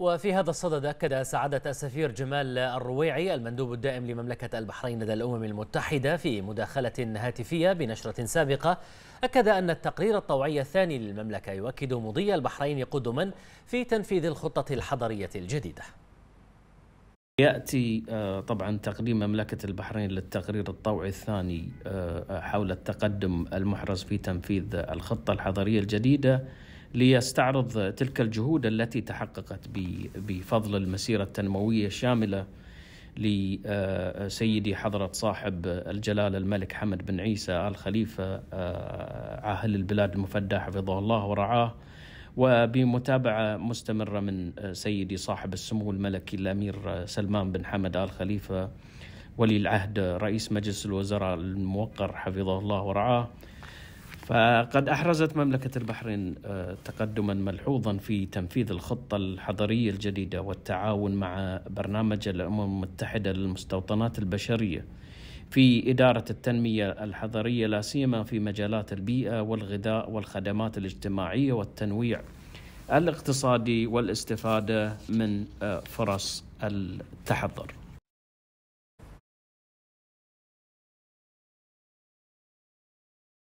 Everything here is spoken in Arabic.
وفي هذا الصدد أكد سعادة السفير جمال الرويعي المندوب الدائم لمملكة البحرين لدى الأمم المتحدة في مداخلة هاتفية بنشرة سابقة أكد أن التقرير الطوعي الثاني للمملكة يؤكد مضي البحرين قدما في تنفيذ الخطة الحضرية الجديدة ياتي آه، طبعا تقديم مملكه البحرين للتقرير الطوعي الثاني آه، حول التقدم المحرز في تنفيذ الخطه الحضريه الجديده ليستعرض تلك الجهود التي تحققت بفضل المسيرة التنموية الشاملة لسيدي آه، حضرة صاحب الجلالة الملك حمد بن عيسى آل خليفة آه، عاهل البلاد المفدى حفظه الله ورعاه وبمتابعة مستمرة من آه، سيدي صاحب السمو الملكي الأمير سلمان بن حمد آل خليفة ولي العهد رئيس مجلس الوزراء الموقر حفظه الله ورعاه فقد أحرزت مملكة البحرين آه، تقدما ملحوظا في تنفيذ الخطة الحضرية الجديدة والتعاون مع برنامج الأمم المتحدة للمستوطنات البشرية في إدارة التنمية الحضرية لا سيما في مجالات البيئة والغذاء والخدمات الاجتماعية والتنويع الاقتصادي والاستفادة من آه، فرص التحضر